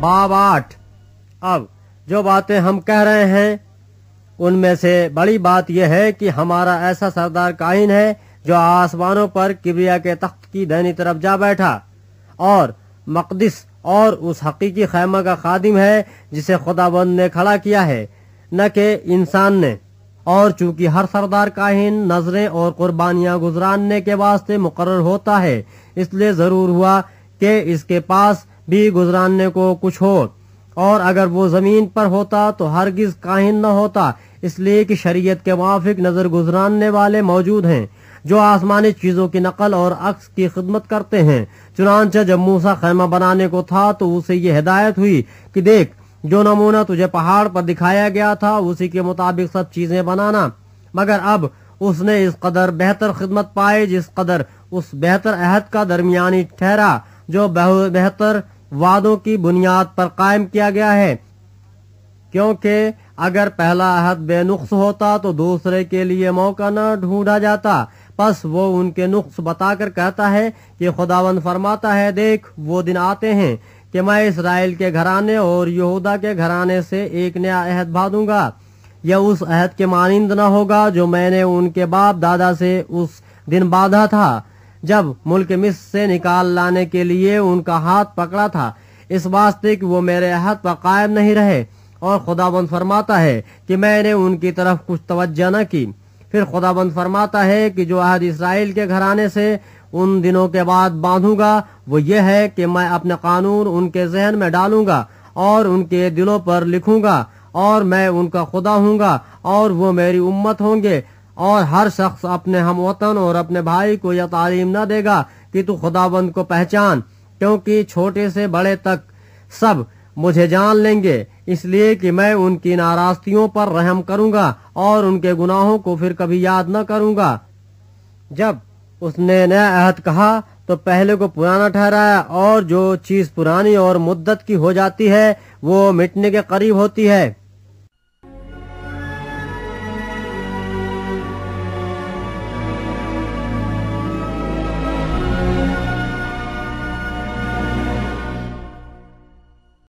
बाबाट अब जो बातें हम कह रहे हैं उनमें से बड़ी बात यह है कि हमारा ऐसा सरदार काहिन है जो आसमानों पर किबिया के तख्त की दैनी तरफ जा बैठा और मकदस और उस हकीकी खैमा का खादिम है जिसे खुदाबंद ने खड़ा किया है न कि इंसान ने और चूंकि हर सरदार काहिन नजरें और कुर्बानियां गुजरानने के वास्ते मुकर होता है इसलिए जरूर हुआ कि इसके पास भी गुजरने को कुछ हो और अगर वो जमीन पर होता तो हरगिज काहिन न होता इसलिए कि शरीयत के मुआफिक नजर गुजरने वाले मौजूद हैं जो आसमानी चीजों की नकल और अक्स की खिदमत करते हैं चुनानचा जब मूसा खैमा बनाने को था तो उसे ये हिदायत हुई कि देख जो नमूना तुझे पहाड़ पर दिखाया गया था उसी के मुताबिक सब चीजें बनाना मगर अब उसने इस कदर बेहतर खिदमत पाए जिस कदर उस बेहतर अहद का दरमियानी ठहरा जो बेहतर वादों की बुनियाद पर कायम किया गया है क्योंकि अगर पहला अहद बेनुक्स होता तो दूसरे के लिए मौका न ढूंढा जाता बस वो उनके नुक्स बताकर कहता है कि खुदावन फरमाता है देख वो दिन आते हैं कि मैं इसराइल के घराने और यहूदा के घराने से एक नया अहद बांधूंगा यह उस अहद के मानंद न होगा जो मैंने उनके बाप दादा से उस दिन बांधा था जब मुल्क मिस से निकाल लाने के लिए उनका हाथ पकड़ा था इस वास्ते कि वो मेरे हाथ पर कायम नहीं रहे और खुदाबंद फरमाता है कि मैंने उनकी तरफ कुछ तवज्जा न की फिर खुदाबंद फरमाता है कि जो अहद इसराइल के घराने से उन दिनों के बाद बांधूंगा वो ये है कि मैं अपने कानून उनके जहन में डालूंगा और उनके दिलों पर लिखूंगा और मैं उनका खुदा हूँगा और वो मेरी उम्मत होंगे और हर शख्स अपने हम वतन और अपने भाई को यह तालीम न देगा कि तू खुदाबंद को पहचान क्योंकि छोटे से बड़े तक सब मुझे जान लेंगे इसलिए कि मैं उनकी नाराजगियों पर रहम करूंगा और उनके गुनाहों को फिर कभी याद न करूंगा जब उसने नया अहद कहा तो पहले को पुराना ठहराया और जो चीज पुरानी और मुद्दत की हो जाती है वो मिटने के करीब होती है